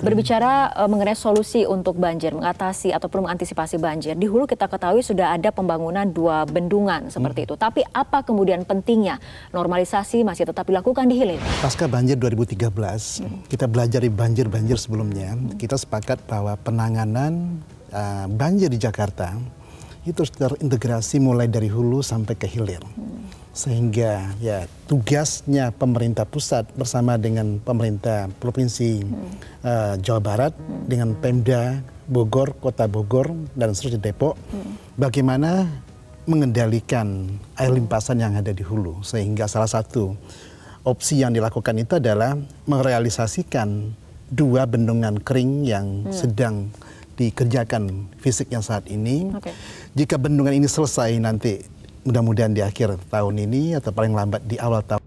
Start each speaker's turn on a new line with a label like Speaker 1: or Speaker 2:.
Speaker 1: Berbicara uh, mengenai solusi untuk banjir, mengatasi ataupun mengantisipasi banjir, di hulu kita ketahui sudah ada pembangunan dua bendungan seperti hmm. itu. Tapi apa kemudian pentingnya normalisasi masih tetap dilakukan di hilir?
Speaker 2: Pasca banjir 2013, hmm. kita belajar di banjir-banjir sebelumnya, hmm. kita sepakat bahwa penanganan uh, banjir di Jakarta itu terintegrasi mulai dari hulu sampai ke hilir. Hmm sehingga ya tugasnya pemerintah pusat bersama dengan pemerintah provinsi hmm. uh, Jawa Barat hmm. dengan Pemda Bogor, Kota Bogor dan seluruh Depok, hmm. bagaimana mengendalikan air hmm. limpasan yang ada di hulu sehingga salah satu opsi yang dilakukan itu adalah merealisasikan dua bendungan kering yang hmm. sedang dikerjakan fisiknya saat ini. Okay. Jika bendungan ini selesai nanti mudah-mudahan di akhir tahun ini atau paling lambat di awal tahun